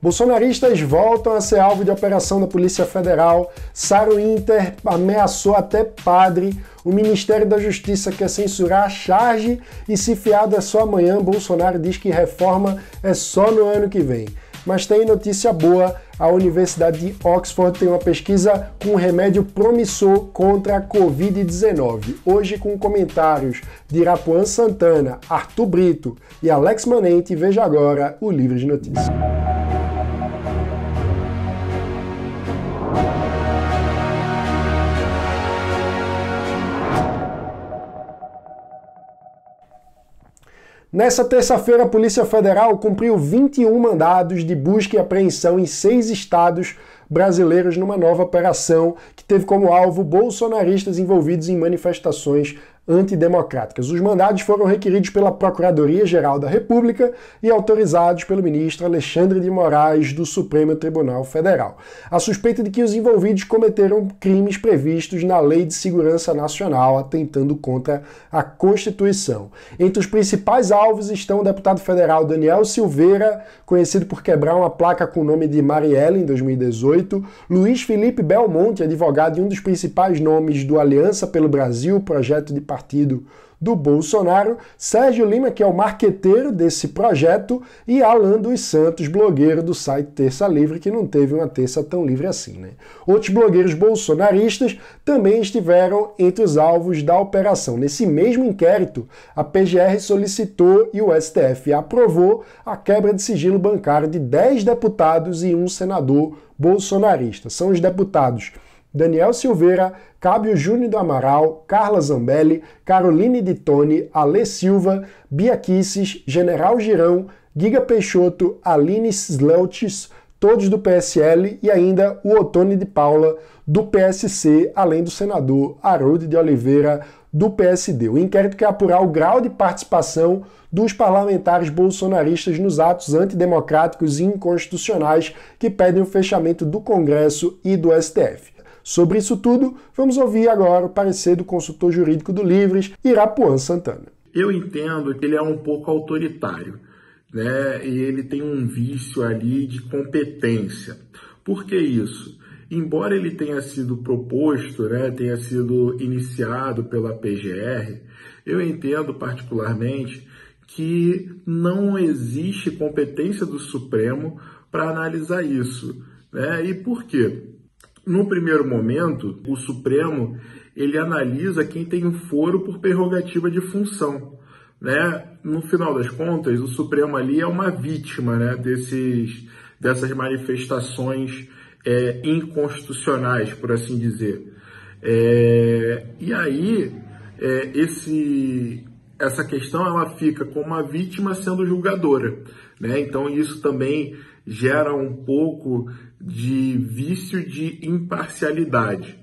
Bolsonaristas voltam a ser alvo de operação da Polícia Federal. Saro Inter ameaçou até padre. O Ministério da Justiça quer censurar a charge e se fiado é só amanhã, Bolsonaro diz que reforma é só no ano que vem. Mas tem notícia boa: a Universidade de Oxford tem uma pesquisa com um remédio promissor contra a Covid-19. Hoje, com comentários de Irapuan Santana, Arthur Brito e Alex Manente, veja agora o livro de notícias. Nessa terça-feira, a Polícia Federal cumpriu 21 mandados de busca e apreensão em seis estados brasileiros numa nova operação que teve como alvo bolsonaristas envolvidos em manifestações antidemocráticas. Os mandados foram requeridos pela Procuradoria-Geral da República e autorizados pelo ministro Alexandre de Moraes do Supremo Tribunal Federal. A suspeita de que os envolvidos cometeram crimes previstos na Lei de Segurança Nacional, atentando contra a Constituição. Entre os principais alvos estão o deputado federal Daniel Silveira, conhecido por quebrar uma placa com o nome de Marielle em 2018, Luiz Felipe Belmonte, advogado e um dos principais nomes do Aliança pelo Brasil, projeto de partido do Bolsonaro, Sérgio Lima, que é o marqueteiro desse projeto, e Alan dos Santos, blogueiro do site Terça Livre, que não teve uma terça tão livre assim. Né? Outros blogueiros bolsonaristas também estiveram entre os alvos da operação. Nesse mesmo inquérito, a PGR solicitou e o STF aprovou a quebra de sigilo bancário de 10 deputados e um senador bolsonarista. São os deputados Daniel Silveira, Cábio Júnior do Amaral, Carla Zambelli, Caroline de Tone, Alê Silva, Bia Kisses, General Girão, Giga Peixoto, Aline Sleltes, todos do PSL e ainda o Otone de Paula do PSC, além do senador Haroldo de Oliveira do PSD. O inquérito quer apurar o grau de participação dos parlamentares bolsonaristas nos atos antidemocráticos e inconstitucionais que pedem o fechamento do Congresso e do STF. Sobre isso tudo, vamos ouvir agora o parecer do consultor jurídico do Livres, Irapuan Santana. Eu entendo que ele é um pouco autoritário, né? E ele tem um vício ali de competência. Por que isso? Embora ele tenha sido proposto, né, tenha sido iniciado pela PGR, eu entendo particularmente que não existe competência do Supremo para analisar isso. Né? E por quê? No primeiro momento, o Supremo ele analisa quem tem um foro por prerrogativa de função. Né? No final das contas, o Supremo ali é uma vítima né? Desses, dessas manifestações é, inconstitucionais, por assim dizer. É, e aí, é, esse, essa questão ela fica como uma vítima sendo julgadora. Né? Então, isso também gera um pouco de vício de imparcialidade.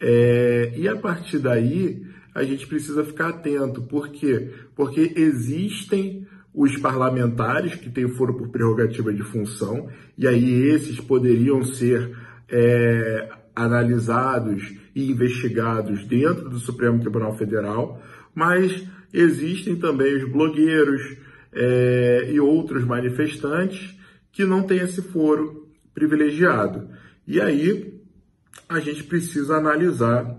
É, e a partir daí, a gente precisa ficar atento. Por quê? Porque existem os parlamentares que têm foro por prerrogativa de função, e aí esses poderiam ser é, analisados e investigados dentro do Supremo Tribunal Federal, mas existem também os blogueiros é, e outros manifestantes que não tem esse foro privilegiado. E aí a gente precisa analisar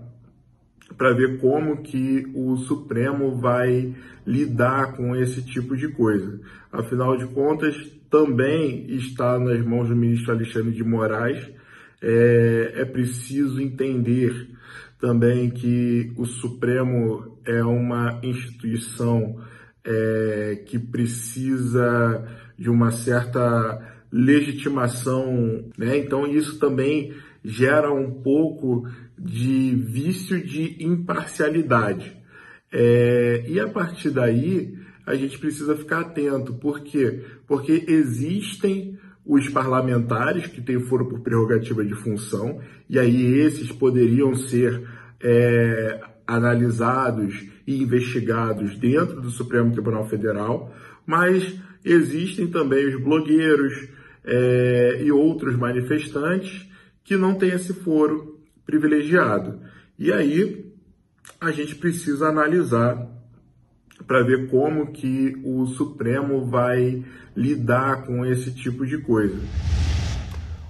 para ver como que o Supremo vai lidar com esse tipo de coisa. Afinal de contas, também está nas mãos do ministro Alexandre de Moraes. É, é preciso entender também que o Supremo é uma instituição é, que precisa de uma certa legitimação, né? Então isso também gera um pouco de vício de imparcialidade. É, e a partir daí a gente precisa ficar atento, por quê? Porque existem os parlamentares que têm foro por prerrogativa de função, e aí esses poderiam ser é, analisados e investigados dentro do Supremo Tribunal Federal, mas existem também os blogueiros é, e outros manifestantes que não têm esse foro privilegiado. E aí a gente precisa analisar para ver como que o Supremo vai lidar com esse tipo de coisa.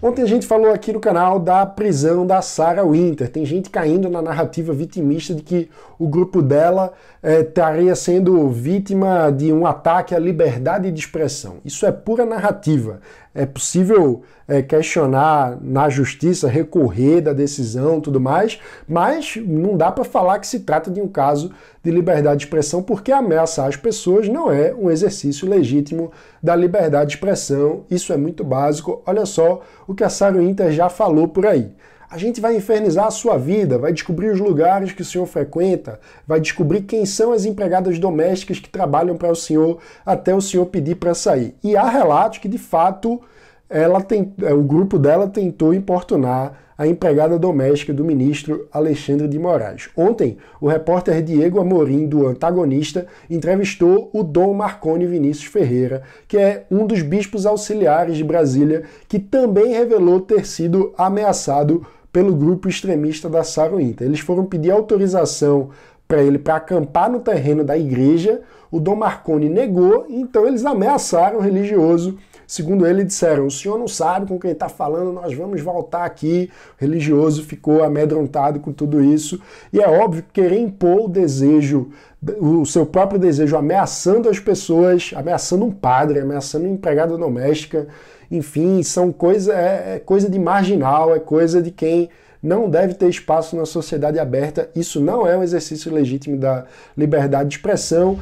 Ontem a gente falou aqui no canal da prisão da Sarah Winter. Tem gente caindo na narrativa vitimista de que o grupo dela é, estaria sendo vítima de um ataque à liberdade de expressão. Isso é pura narrativa é possível é, questionar na justiça, recorrer da decisão tudo mais, mas não dá para falar que se trata de um caso de liberdade de expressão, porque ameaçar as pessoas não é um exercício legítimo da liberdade de expressão. Isso é muito básico. Olha só o que a Saro Inter já falou por aí a gente vai infernizar a sua vida, vai descobrir os lugares que o senhor frequenta, vai descobrir quem são as empregadas domésticas que trabalham para o senhor até o senhor pedir para sair. E há relatos que, de fato, ela tem, eh, o grupo dela tentou importunar a empregada doméstica do ministro Alexandre de Moraes. Ontem, o repórter Diego Amorim, do Antagonista, entrevistou o Dom Marconi Vinícius Ferreira, que é um dos bispos auxiliares de Brasília, que também revelou ter sido ameaçado pelo grupo extremista da Saruíta. Eles foram pedir autorização para ele para acampar no terreno da igreja. O Dom Marconi negou, então eles ameaçaram o religioso. Segundo ele, disseram: O senhor não sabe com quem está falando, nós vamos voltar aqui. O religioso ficou amedrontado com tudo isso. E é óbvio que querer impor o desejo, o seu próprio desejo, ameaçando as pessoas, ameaçando um padre, ameaçando uma empregada doméstica, enfim, são coisa, é, é coisa de marginal, é coisa de quem não deve ter espaço na sociedade aberta. Isso não é um exercício legítimo da liberdade de expressão.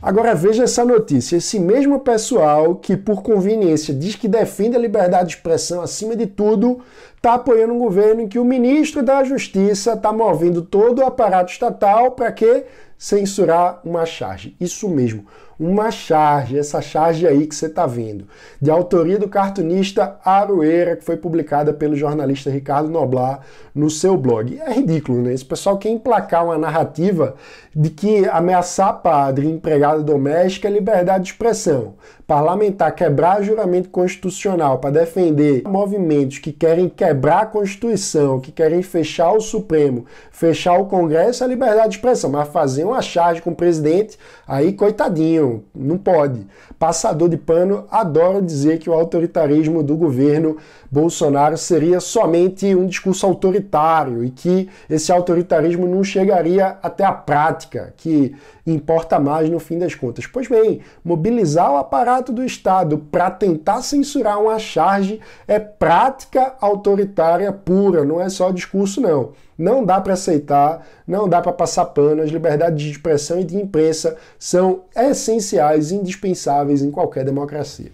Agora veja essa notícia. Esse mesmo pessoal que, por conveniência, diz que defende a liberdade de expressão acima de tudo, está apoiando um governo em que o ministro da Justiça está movendo todo o aparato estatal para que censurar uma charge. Isso mesmo, uma charge, essa charge aí que você está vendo, de autoria do cartunista Aroeira, que foi publicada pelo jornalista Ricardo Noblar no seu blog. É ridículo, né? Esse pessoal quer emplacar uma narrativa de que ameaçar padre, empregada doméstica é liberdade de expressão. Parlamentar quebrar juramento constitucional para defender movimentos que querem quebrar a Constituição, que querem fechar o Supremo, fechar o Congresso é liberdade de expressão, mas fazer uma charge com o presidente, aí coitadinho, não pode. Passador de pano adora dizer que o autoritarismo do governo Bolsonaro seria somente um discurso autoritário e que esse autoritarismo não chegaria até a prática, que importa mais no fim das contas. Pois bem, mobilizar o aparato do Estado para tentar censurar uma charge é prática autoritária pura, não é só discurso não. Não dá para aceitar, não dá para passar pano. As liberdades de expressão e de imprensa são essenciais, indispensáveis em qualquer democracia.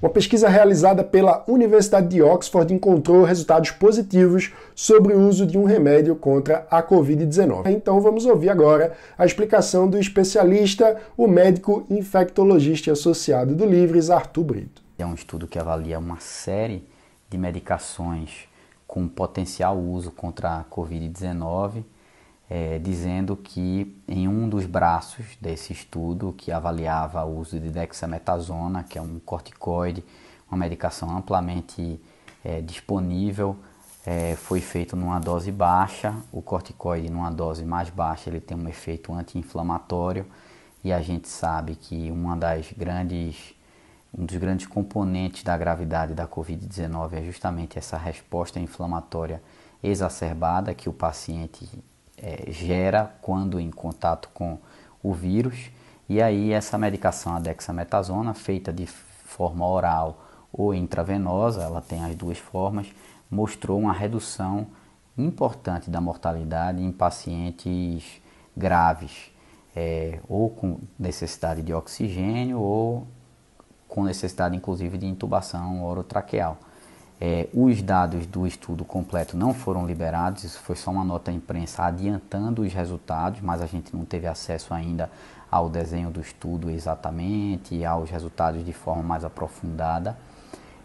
Uma pesquisa realizada pela Universidade de Oxford encontrou resultados positivos sobre o uso de um remédio contra a Covid-19. Então vamos ouvir agora a explicação do especialista, o médico infectologista associado do Livres, Arthur Brito. É um estudo que avalia uma série de medicações com potencial uso contra a Covid-19, é, dizendo que em um dos braços desse estudo, que avaliava o uso de dexametasona, que é um corticoide, uma medicação amplamente é, disponível, é, foi feito numa dose baixa. O corticoide, numa dose mais baixa, ele tem um efeito anti-inflamatório e a gente sabe que uma das grandes um dos grandes componentes da gravidade da Covid-19 é justamente essa resposta inflamatória exacerbada que o paciente é, gera quando em contato com o vírus. E aí, essa medicação, a dexametasona, feita de forma oral ou intravenosa, ela tem as duas formas, mostrou uma redução importante da mortalidade em pacientes graves, é, ou com necessidade de oxigênio ou com necessidade inclusive de intubação orotraqueal. É, os dados do estudo completo não foram liberados, isso foi só uma nota à imprensa adiantando os resultados, mas a gente não teve acesso ainda ao desenho do estudo exatamente, aos resultados de forma mais aprofundada.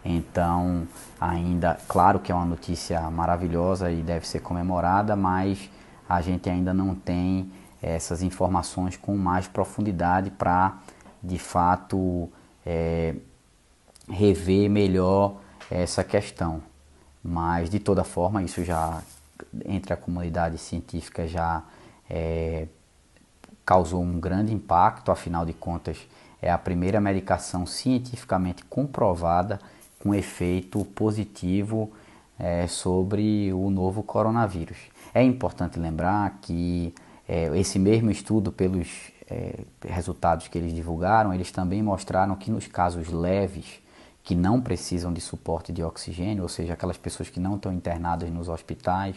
Então, ainda, claro que é uma notícia maravilhosa e deve ser comemorada, mas a gente ainda não tem essas informações com mais profundidade para, de fato, é, rever melhor essa questão. Mas de toda forma, isso já entre a comunidade científica já é, causou um grande impacto, afinal de contas, é a primeira medicação cientificamente comprovada com efeito positivo é, sobre o novo coronavírus. É importante lembrar que é, esse mesmo estudo pelos é, resultados que eles divulgaram, eles também mostraram que nos casos leves, que não precisam de suporte de oxigênio, ou seja, aquelas pessoas que não estão internadas nos hospitais,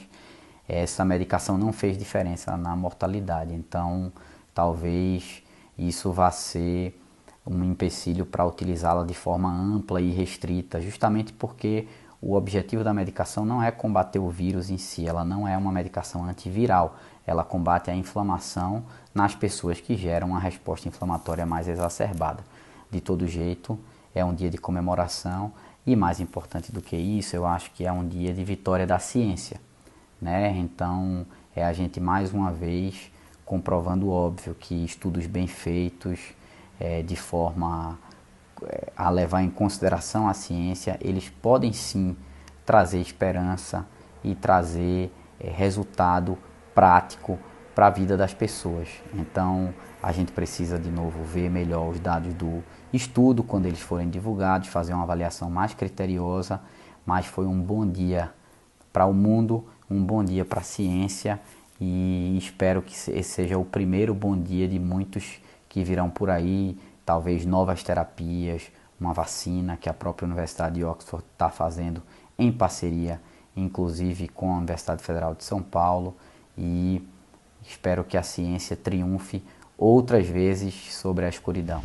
essa medicação não fez diferença na mortalidade. Então, talvez isso vá ser um empecilho para utilizá-la de forma ampla e restrita, justamente porque o objetivo da medicação não é combater o vírus em si, ela não é uma medicação antiviral, ela combate a inflamação nas pessoas que geram uma resposta inflamatória mais exacerbada. De todo jeito, é um dia de comemoração e, mais importante do que isso, eu acho que é um dia de vitória da ciência. Né? Então, é a gente mais uma vez comprovando o óbvio que estudos bem feitos, é, de forma a levar em consideração a ciência, eles podem sim trazer esperança e trazer é, resultado prático para a vida das pessoas. Então, a gente precisa de novo ver melhor os dados do estudo quando eles forem divulgados, fazer uma avaliação mais criteriosa. Mas foi um bom dia para o mundo, um bom dia para a ciência e espero que esse seja o primeiro bom dia de muitos que virão por aí talvez novas terapias, uma vacina que a própria Universidade de Oxford está fazendo em parceria, inclusive com a Universidade Federal de São Paulo, e espero que a ciência triunfe outras vezes sobre a escuridão.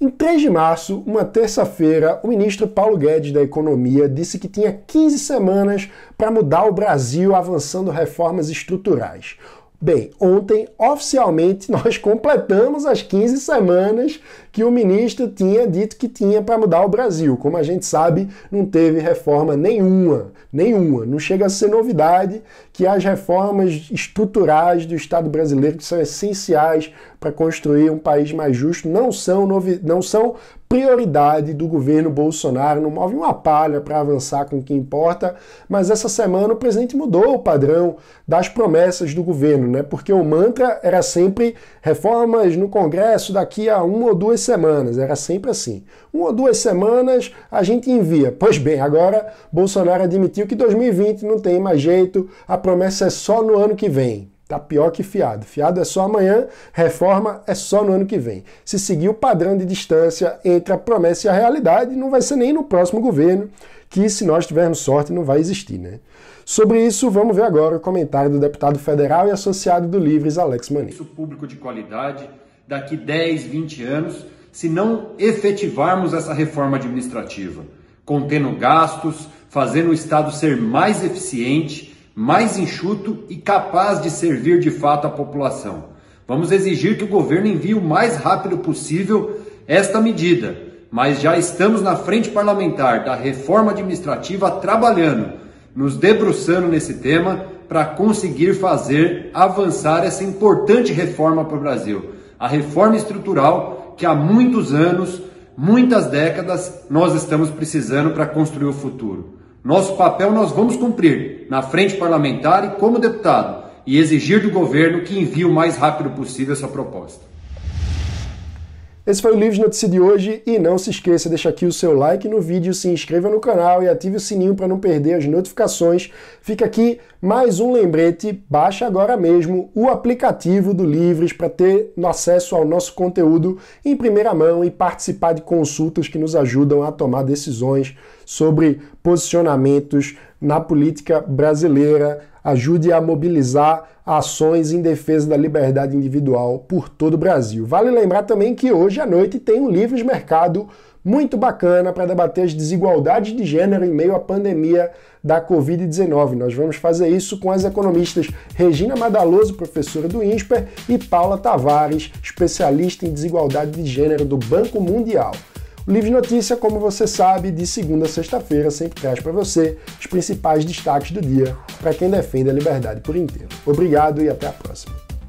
Em 3 de março, uma terça-feira, o ministro Paulo Guedes da Economia disse que tinha 15 semanas para mudar o Brasil avançando reformas estruturais. Bem, ontem oficialmente nós completamos as 15 semanas que o ministro tinha dito que tinha para mudar o Brasil. Como a gente sabe, não teve reforma nenhuma, nenhuma. Não chega a ser novidade que as reformas estruturais do Estado brasileiro, que são essenciais para construir um país mais justo, não são, não são prioridade do governo Bolsonaro, não move uma palha para avançar com o que importa, mas essa semana o presidente mudou o padrão das promessas do governo, né? Porque o mantra era sempre reformas no Congresso daqui a uma ou duas semanas, era sempre assim. Uma ou duas semanas a gente envia. Pois bem, agora Bolsonaro admitiu que 2020 não tem mais jeito, a promessa é só no ano que vem. Tá pior que fiado. Fiado é só amanhã, reforma é só no ano que vem. Se seguir o padrão de distância entre a promessa e a realidade, não vai ser nem no próximo governo, que se nós tivermos sorte não vai existir, né? Sobre isso, vamos ver agora o comentário do deputado federal e associado do Livres, Alex Mani. Isso público de qualidade, daqui 10, 20 anos, se não efetivarmos essa reforma administrativa, contendo gastos, fazendo o Estado ser mais eficiente, mais enxuto e capaz de servir de fato à população. Vamos exigir que o governo envie o mais rápido possível esta medida, mas já estamos na frente parlamentar da reforma administrativa trabalhando, nos debruçando nesse tema para conseguir fazer avançar essa importante reforma para o Brasil. A reforma estrutural que há muitos anos, muitas décadas, nós estamos precisando para construir o futuro. Nosso papel nós vamos cumprir na frente parlamentar e como deputado e exigir do governo que envie o mais rápido possível essa proposta. Esse foi o Livro de Notícia de hoje e não se esqueça, deixa aqui o seu like no vídeo, se inscreva no canal e ative o sininho para não perder as notificações. Fica aqui mais um lembrete, baixa agora mesmo o aplicativo do Livres para ter acesso ao nosso conteúdo em primeira mão e participar de consultas que nos ajudam a tomar decisões sobre posicionamentos na política brasileira ajude a mobilizar ações em defesa da liberdade individual por todo o Brasil. Vale lembrar também que hoje à noite tem um livre mercado muito bacana para debater as desigualdades de gênero em meio à pandemia da Covid-19. Nós vamos fazer isso com as economistas Regina Madaloso, professora do INSPER, e Paula Tavares, especialista em desigualdade de gênero do Banco Mundial. O Livre Notícia, como você sabe, de segunda a sexta-feira sempre traz para você os principais destaques do dia para quem defende a liberdade por inteiro. Obrigado e até a próxima.